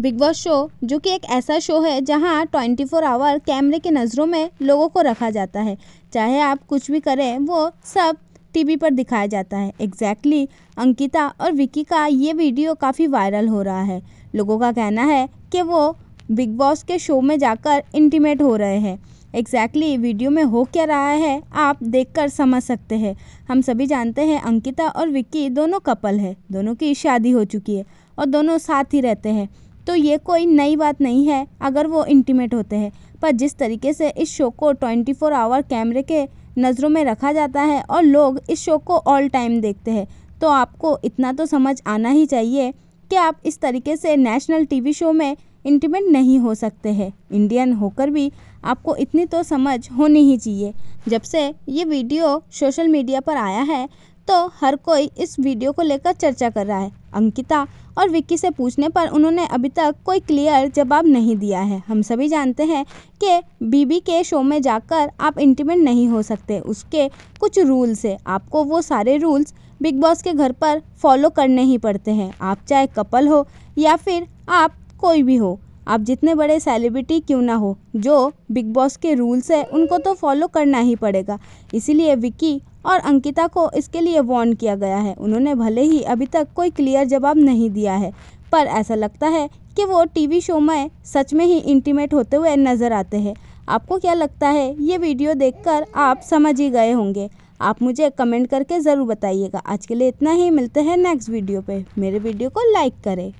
big boss show जो कि एक ऐसा शो है जहां 24 फोर आवर कैमरे की नज़रों में लोगों को रखा जाता है चाहे आप कुछ भी करें वो सब टीवी पर दिखाया जाता है एग्जैक्टली exactly, अंकिता और विकी का ये वीडियो काफ़ी वायरल हो रहा है लोगों का कहना है कि वो बिग बॉस के शो में जाकर इंटीमेट हो रहे हैं एग्जैक्टली exactly, वीडियो में हो क्या रहा है आप देखकर समझ सकते हैं हम सभी जानते हैं अंकिता और विक्की दोनों कपल है दोनों की शादी हो चुकी है और दोनों साथ ही रहते हैं तो ये कोई नई बात नहीं है अगर वो इंटीमेट होते हैं पर जिस तरीके से इस शो को 24 फोर आवर कैमरे के नज़रों में रखा जाता है और लोग इस शो को ऑल टाइम देखते हैं तो आपको इतना तो समझ आना ही चाहिए कि आप इस तरीके से नेशनल टीवी शो में इंटीमेट नहीं हो सकते हैं इंडियन होकर भी आपको इतनी तो समझ होनी ही चाहिए जब से ये वीडियो सोशल मीडिया पर आया है तो हर कोई इस वीडियो को लेकर चर्चा कर रहा है अंकिता और विक्की से पूछने पर उन्होंने अभी तक कोई क्लियर जवाब नहीं दिया है हम सभी जानते हैं कि बीबी के शो में जाकर आप इंटीमेट नहीं हो सकते उसके कुछ रूल्स है आपको वो सारे रूल्स बिग बॉस के घर पर फॉलो करने ही पड़ते हैं आप चाहे कपल हो या फिर आप कोई भी हो आप जितने बड़े सेलिब्रिटी क्यों ना हो जो बिग बॉस के रूल्स है उनको तो फॉलो करना ही पड़ेगा इसीलिए विक्की और अंकिता को इसके लिए वॉर्न किया गया है उन्होंने भले ही अभी तक कोई क्लियर जवाब नहीं दिया है पर ऐसा लगता है कि वो टीवी शो में सच में ही इंटीमेट होते हुए नज़र आते हैं आपको क्या लगता है ये वीडियो देखकर आप समझ ही गए होंगे आप मुझे कमेंट करके ज़रूर बताइएगा आज के लिए इतना ही मिलते हैं नेक्स्ट वीडियो पे मेरे वीडियो को लाइक करें